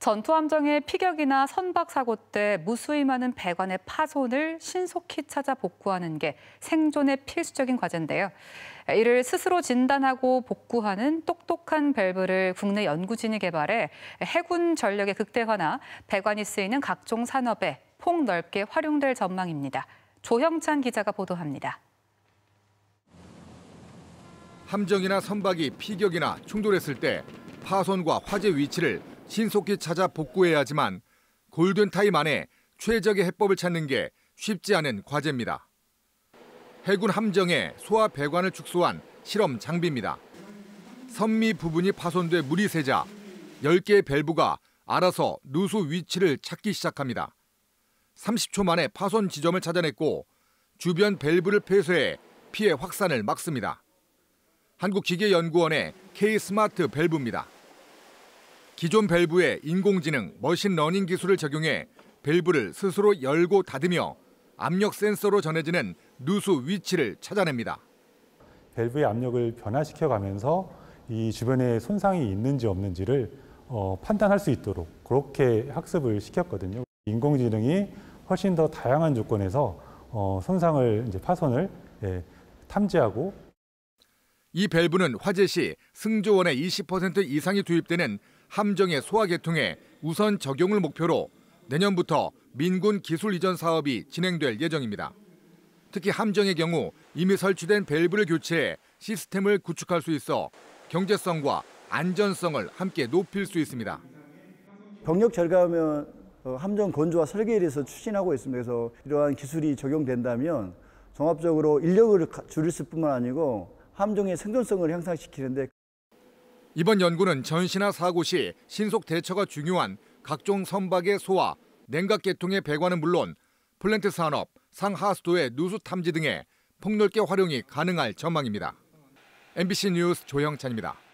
전투함정의 피격이나 선박 사고 때 무수히 많은 배관의 파손을 신속히 찾아 복구하는 게 생존의 필수적인 과제인데요. 이를 스스로 진단하고 복구하는 똑똑한 밸브를 국내 연구진이 개발해 해군 전력의 극대화나 배관이 쓰이는 각종 산업에 폭넓게 활용될 전망입니다. 조형찬 기자가 보도합니다. 함정이나 선박이 피격이나 충돌했을 때 파손과 화재 위치를 신속히 찾아 복구해야 하지만 골든타임 안에 최적의 해법을 찾는 게 쉽지 않은 과제입니다. 해군 함정에 소화 배관을 축소한 실험 장비입니다. 선미 부분이 파손돼 물이 새자 10개의 밸브가 알아서 누수 위치를 찾기 시작합니다. 30초 만에 파손 지점을 찾아냈고 주변 밸브를 폐쇄해 피해 확산을 막습니다. 한국기계연구원의 K스마트 밸브입니다. 기존 밸브에 인공지능 머신러닝 기술을 적용해 밸브를 스스로 열고 닫으며 압력 센서로 전해지는 누수 위치를 찾아냅니다. 밸브의 압력을 변화시켜 가면서 이 주변에 손상이 있는지 없는지를 어, 판단할 수 있도록 그렇게 학습을 시켰거든요. 인공지능이 훨씬 더 다양한 조건에서 어, 손상을 이제 파손을 예, 탐지하고 이 밸브는 화재 시 승조원의 20% 이상이 투입되는 함정의 소화 계통에 우선 적용을 목표로 내년부터 민군 기술 이전 사업이 진행될 예정입니다. 특히 함정의 경우 이미 설치된 밸브를 교체해 시스템을 구축할 수 있어 경제성과 안전성을 함께 높일 수 있습니다. 병력 절감은 어, 함정 건조와 설계에 대해서 추진하고 있습니다. 그래서 이러한 기술이 적용된다면 종합적으로 인력을 줄일 뿐만 아니고 함정의 생존성을 향상시키는데 이번 연구는 전시나 사고 시 신속 대처가 중요한 각종 선박의 소화, 냉각 계통의 배관은 물론 플랜트 산업, 상하수도의 누수 탐지 등에 폭넓게 활용이 가능할 전망입니다. MBC 뉴스 조영찬입니다.